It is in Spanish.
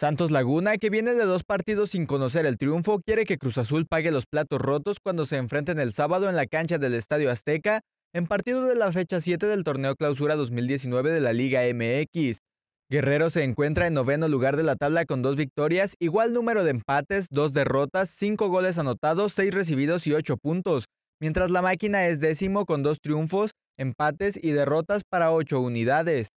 Santos Laguna, que viene de dos partidos sin conocer el triunfo, quiere que Cruz Azul pague los platos rotos cuando se enfrenten el sábado en la cancha del Estadio Azteca, en partido de la fecha 7 del torneo Clausura 2019 de la Liga MX. Guerrero se encuentra en noveno lugar de la tabla con dos victorias, igual número de empates, dos derrotas, cinco goles anotados, seis recibidos y ocho puntos, mientras la máquina es décimo con dos triunfos, empates y derrotas para ocho unidades.